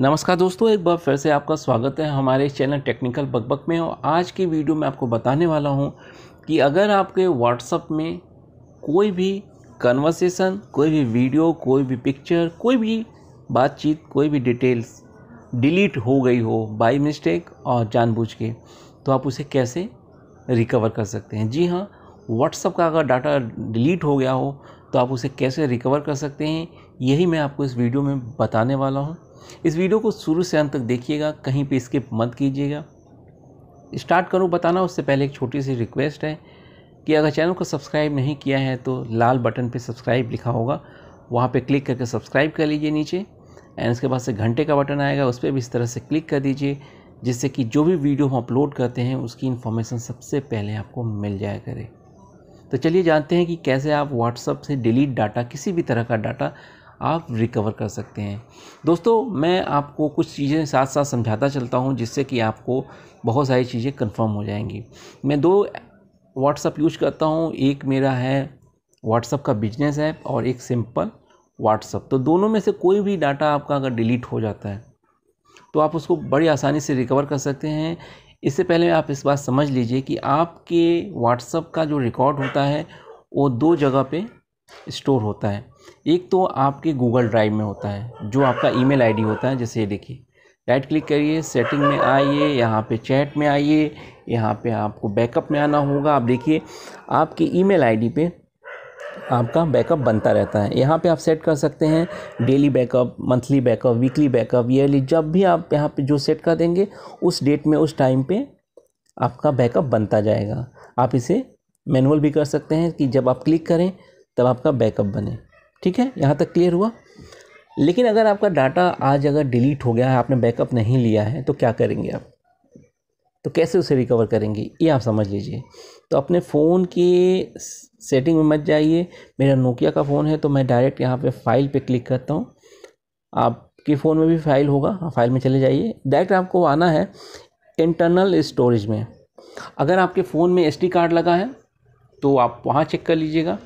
नमस्कार दोस्तों एक बार फिर से आपका स्वागत है हमारे चैनल टेक्निकल बकबक में और आज की वीडियो में आपको बताने वाला हूं कि अगर आपके व्हाट्सअप में कोई भी कन्वर्सेशन कोई भी वीडियो कोई भी पिक्चर कोई भी बातचीत कोई भी डिटेल्स डिलीट हो गई हो बाई मिस्टेक और जानबूझ के तो आप उसे कैसे रिकवर कर सकते हैं जी हाँ व्हाट्सअप का अगर डाटा डिलीट हो गया हो तो आप उसे कैसे रिकवर कर सकते हैं यही मैं आपको इस वीडियो में बताने वाला हूँ इस वीडियो को शुरू से अंत तक देखिएगा कहीं पे स्किप मत कीजिएगा स्टार्ट करूँ बताना उससे पहले एक छोटी सी रिक्वेस्ट है कि अगर चैनल को सब्सक्राइब नहीं किया है तो लाल बटन पे सब्सक्राइब लिखा होगा वहाँ पे क्लिक करके सब्सक्राइब कर लीजिए नीचे एंड उसके बाद से घंटे का बटन आएगा उस पर भी इस तरह से क्लिक कर दीजिए जिससे कि जो भी वीडियो हम अपलोड करते हैं उसकी इन्फॉर्मेशन सबसे पहले आपको मिल जाया करे तो चलिए जानते हैं कि कैसे आप व्हाट्सअप से डिलीट डाटा किसी भी तरह का डाटा आप रिकवर कर सकते हैं दोस्तों मैं आपको कुछ चीज़ें साथ साथ समझाता चलता हूँ जिससे कि आपको बहुत सारी चीज़ें कंफर्म हो जाएंगी मैं दो व्हाट्सअप यूज करता हूँ एक मेरा है व्हाट्सअप का बिजनेस ऐप और एक सिंपल व्हाट्सअप तो दोनों में से कोई भी डाटा आपका अगर डिलीट हो जाता है तो आप उसको बड़ी आसानी से रिकवर कर सकते हैं इससे पहले आप इस बात समझ लीजिए कि आपके व्हाट्सअप का जो रिकॉर्ड होता है वो दो जगह पे स्टोर होता है एक तो आपके गूगल ड्राइव में होता है जो आपका ईमेल आईडी होता है जैसे ये देखिए राइट क्लिक करिए सेटिंग में आइए यहाँ पे चैट में आइए यहाँ पे आपको बैकअप में आना होगा आप देखिए आपके ईमेल आईडी पे आपका बैकअप बनता रहता है यहाँ पे आप सेट कर सकते हैं daily backup monthly backup weekly backup yearly जब भी आप यहाँ पे जो सेट कर देंगे उस डेट में उस टाइम पे आपका बैकअप बनता जाएगा आप इसे मैनुअल भी कर सकते हैं कि जब आप क्लिक करें तब आपका बैकअप बने ठीक है यहाँ तक क्लियर हुआ लेकिन अगर आपका डाटा आज अगर डिलीट हो गया है आपने बैकअप नहीं लिया है तो क्या करेंगे आप तो कैसे उसे रिकवर करेंगे ये आप समझ लीजिए तो अपने फ़ोन के सेटिंग में मत जाइए मेरा नोकिया का फ़ोन है तो मैं डायरेक्ट यहाँ पे फाइल पे क्लिक करता हूँ आपके फ़ोन में भी फाइल होगा फाइल हाँ, में चले जाइए डायरेक्ट आपको आना है इंटरनल स्टोरेज में अगर आपके फ़ोन में एस कार्ड लगा है तो आप वहाँ चेक कर लीजिएगा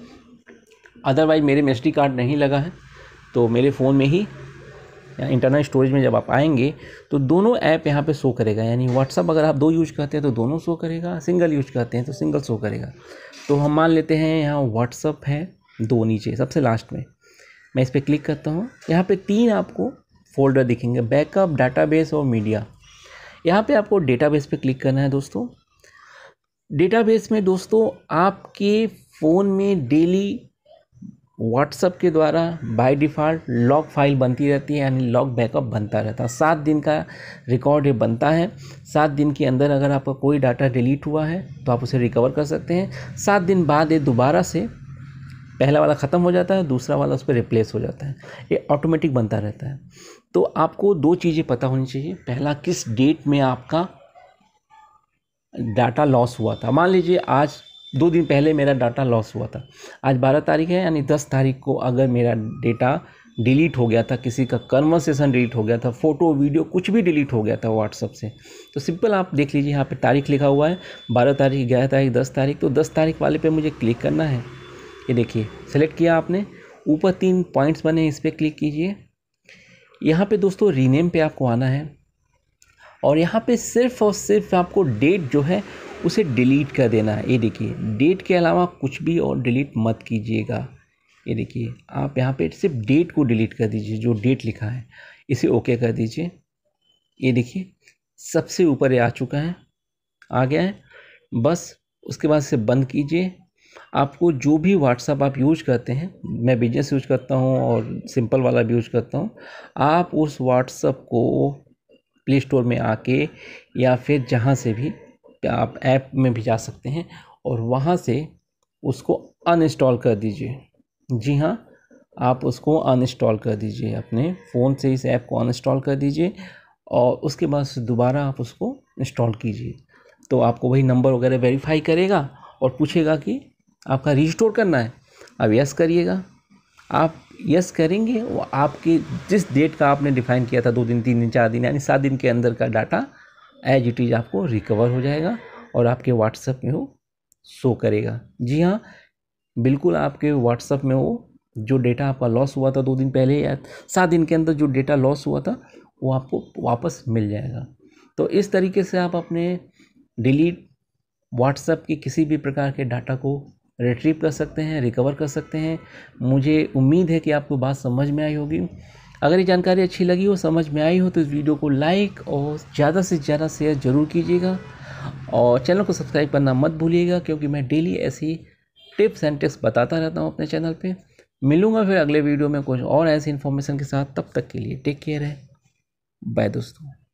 अदरवाइज़ मेरे एस कार्ड नहीं लगा है तो मेरे फ़ोन में ही या इंटरनल स्टोरेज में जब आप आएंगे तो दोनों ऐप यहाँ पे शो करेगा यानी व्हाट्सअप अगर आप दो यूज करते हैं तो दोनों शो करेगा सिंगल यूज करते हैं तो सिंगल शो करेगा तो हम मान लेते हैं यहाँ व्हाट्सअप है दो नीचे सबसे लास्ट में मैं इस पर क्लिक करता हूँ यहाँ पे तीन आपको फोल्डर दिखेंगे बैकअप डाटाबेस और मीडिया यहाँ पर आपको डेटाबेस पर क्लिक करना है दोस्तों डेटाबेस में दोस्तों आपके फ़ोन में डेली व्हाट्सअप के द्वारा बाय डिफ़ॉल्ट लॉग फाइल बनती रहती है यानी लॉग बैकअप बनता रहता है सात दिन का रिकॉर्ड ये बनता है सात दिन के अंदर अगर आपका कोई डाटा डिलीट हुआ है तो आप उसे रिकवर कर सकते हैं सात दिन बाद ये दोबारा से पहला वाला ख़त्म हो जाता है दूसरा वाला उस पर रिप्लेस हो जाता है ये ऑटोमेटिक बनता रहता है तो आपको दो चीज़ें पता होनी चाहिए पहला किस डेट में आपका डाटा लॉस हुआ था मान लीजिए आज दो दिन पहले मेरा डाटा लॉस हुआ था आज बारह तारीख है यानी दस तारीख को अगर मेरा डेटा डिलीट हो गया था किसी का कन्वर्सेशन डिलीट हो गया था फ़ोटो वीडियो कुछ भी डिलीट हो गया था व्हाट्सअप से तो सिंपल आप देख लीजिए यहाँ पे तारीख लिखा हुआ है बारह तारीख ग्यारह तारीख दस तारीख तो दस तारीख वाले पे मुझे क्लिक करना है ये देखिए सेलेक्ट किया आपने ऊपर तीन पॉइंट्स बने इस पर क्लिक कीजिए यहाँ पर दोस्तों रीनेम पर आपको आना है और यहाँ पर सिर्फ और सिर्फ आपको डेट जो है उसे डिलीट कर देना है ये देखिए डेट के अलावा कुछ भी और डिलीट मत कीजिएगा ये देखिए आप यहाँ पे सिर्फ डेट को डिलीट कर दीजिए जो डेट लिखा है इसे ओके कर दीजिए ये देखिए सबसे ऊपर आ चुका है आ गया है बस उसके बाद इसे बंद कीजिए आपको जो भी व्हाट्सअप आप यूज करते हैं मैं बिजनेस यूज करता हूँ और सिंपल वाला भी यूज करता हूँ आप उस व्हाट्सअप को प्ले स्टोर में आके या फिर जहाँ से भी आप ऐप में भी जा सकते हैं और वहाँ से उसको अनइंस्टॉल कर दीजिए जी हाँ आप उसको अनइंस्टॉल कर दीजिए अपने फ़ोन से इस ऐप को अनइंस्टॉल कर दीजिए और उसके बाद दोबारा आप उसको इंस्टॉल कीजिए तो आपको वही नंबर वगैरह वेरीफाई करेगा और पूछेगा कि आपका रिस्टोर करना है अब यस करिएगा आप यस करेंगे वो आपके जिस डेट का आपने डिफ़ाइन किया था दो दिन तीन दिन चार दिन यानी सात दिन के अंदर का डाटा एज इट इज़ आपको रिकवर हो जाएगा और आपके व्हाट्सएप में वो शो करेगा जी हाँ बिल्कुल आपके व्हाट्सएप में वो जो डेटा आपका लॉस हुआ था दो दिन पहले या सात दिन के अंदर जो डेटा लॉस हुआ था वो आपको वापस मिल जाएगा तो इस तरीके से आप अपने डिलीट व्हाट्सएप के किसी भी प्रकार के डाटा को रिट्रीव कर सकते हैं रिकवर कर सकते हैं मुझे उम्मीद है कि आपको बात समझ में आई होगी अगर ये जानकारी अच्छी लगी हो समझ में आई हो तो इस वीडियो को लाइक और ज़्यादा से ज़्यादा शेयर ज़रूर कीजिएगा और चैनल को सब्सक्राइब करना मत भूलिएगा क्योंकि मैं डेली ऐसी टिप्स एंड टिप्स बताता रहता हूँ अपने चैनल पर मिलूँगा फिर अगले वीडियो में कुछ और ऐसी इन्फॉर्मेशन के साथ तब तक के लिए टेक केयर है बाय दोस्तों